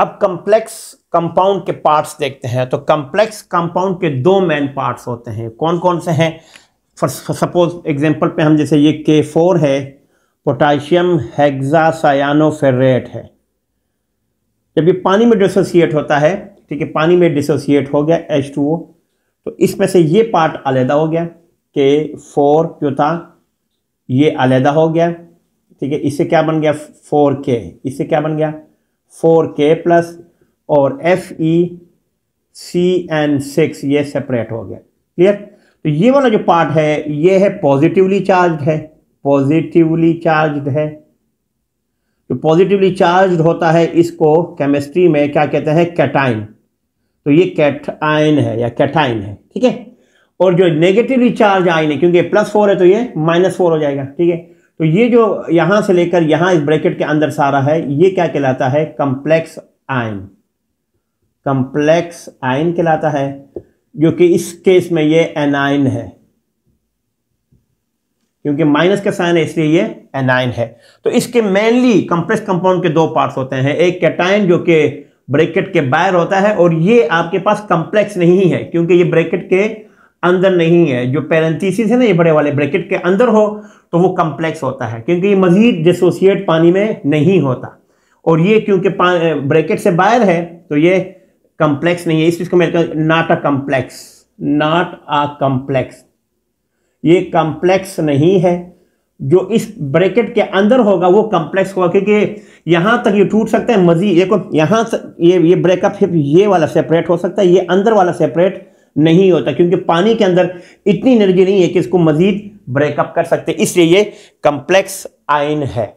अब complex compound के parts देखते हैं तो कंप्लेक्स कंपाउंड के दो मेन पार्ट्स होते हैं कौन कौन से हैं सपोज एग्जांपल पे हम जैसे ये के फोर है पोटाशियम हेक्सासायानोफेरेट है जब ये पानी में डिसोसिएट होता है ठीक है पानी में डिसोसिएट हो गया एच टू ओ तो इसमें से ये पार्ट अलहदा हो गया के फोर जो था ये अलहदा हो गया ठीक है इससे क्या बन गया फोर के इससे क्या बन गया फोर के प्लस और F E C N six ये सेपरेट हो गया क्लियर तो ये वाला जो पार्ट है ये है पॉजिटिवली चार्ज है पॉजिटिवली चार्ज है जो पॉजिटिवली चार्ज होता है इसको केमिस्ट्री में क्या कहते हैं कैटाइन तो ये आयन है या कैटाइन है ठीक है और जो नेगेटिवली चार्ज आइन है क्योंकि प्लस फोर है तो ये माइनस फोर हो जाएगा ठीक है तो ये जो यहां से लेकर यहां इस ब्रैकेट के अंदर सारा है ये क्या कहलाता है कंप्लेक्स आयन कंप्लेक्स आयन कहलाता है जो कि इस केस में ये एनाइन है क्योंकि माइनस का साइन है इसलिए ये एनाइन है तो इसके मेनली कंप्रेस कंपाउंड के दो पार्ट्स होते हैं एक कैटाइन जो कि ब्रैकेट के बाहर होता है और ये आपके पास कंप्लेक्स नहीं है क्योंकि ये ब्रैकेट के अंदर नहीं है जो पैरेंथीसिस है ना ये बड़े वाले ब्रैकेट के अंदर हो तो वो कम्प्लेक्स होता है क्योंकि ये मज़ीद डिसोसिएट पानी में नहीं होता और ये क्योंकि ब्रैकेट से बाहर है तो ये कम्प्लेक्स नहीं है इस चीज़ को मैं not a complex not a complex ये कम्प्लेक्स नहीं है जो इस ब्रैकेट के अंदर होगा वो कम्प्लेक्स होगा क्योंकि यहां तक ये टूट सकता है मजीद देखो यहां से ये ये ब्रेकअप सिर्फ ये वाला सेपरेट हो सकता है ये अंदर वाला सेपरेट नहीं होता क्योंकि पानी के अंदर इतनी एनर्जी नहीं है कि इसको मजीद ब्रेकअप कर सकते इसलिए ये कंप्लेक्स आयन है